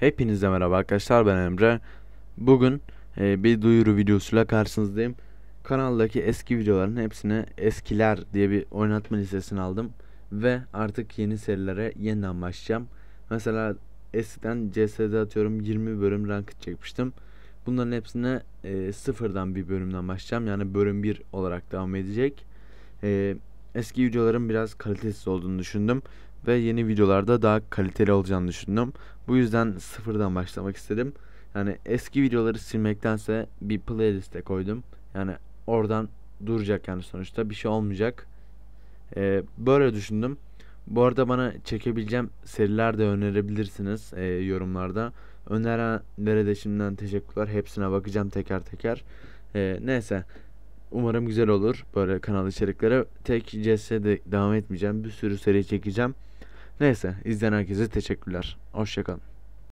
Hepinize merhaba arkadaşlar ben Emre. Bugün e, bir duyuru videosuyla karşınızdayım. Kanaldaki eski videoların hepsini eskiler diye bir oynatma listesini aldım. Ve artık yeni serilere yeniden başlayacağım. Mesela eskiden CS'de atıyorum 20 bölüm rank çekmiştim. Bunların hepsine e, sıfırdan bir bölümden başlayacağım. Yani bölüm 1 olarak devam edecek. Eee Eski videolarım biraz kalitesiz olduğunu düşündüm ve yeni videolarda daha kaliteli olacağını düşündüm. Bu yüzden sıfırdan başlamak istedim. Yani eski videoları silmektense bir playliste koydum. Yani oradan duracak yani sonuçta bir şey olmayacak. Ee, böyle düşündüm. Bu arada bana çekebileceğim seriler de önerebilirsiniz e, yorumlarda. Önerenlere de şimdiden teşekkürler. Hepsine bakacağım teker teker. E, neyse Umarım güzel olur böyle kanal içeriklere. Tek CS'e devam etmeyeceğim. Bir sürü seri çekeceğim. Neyse izleyen herkese teşekkürler. Hoşçakalın.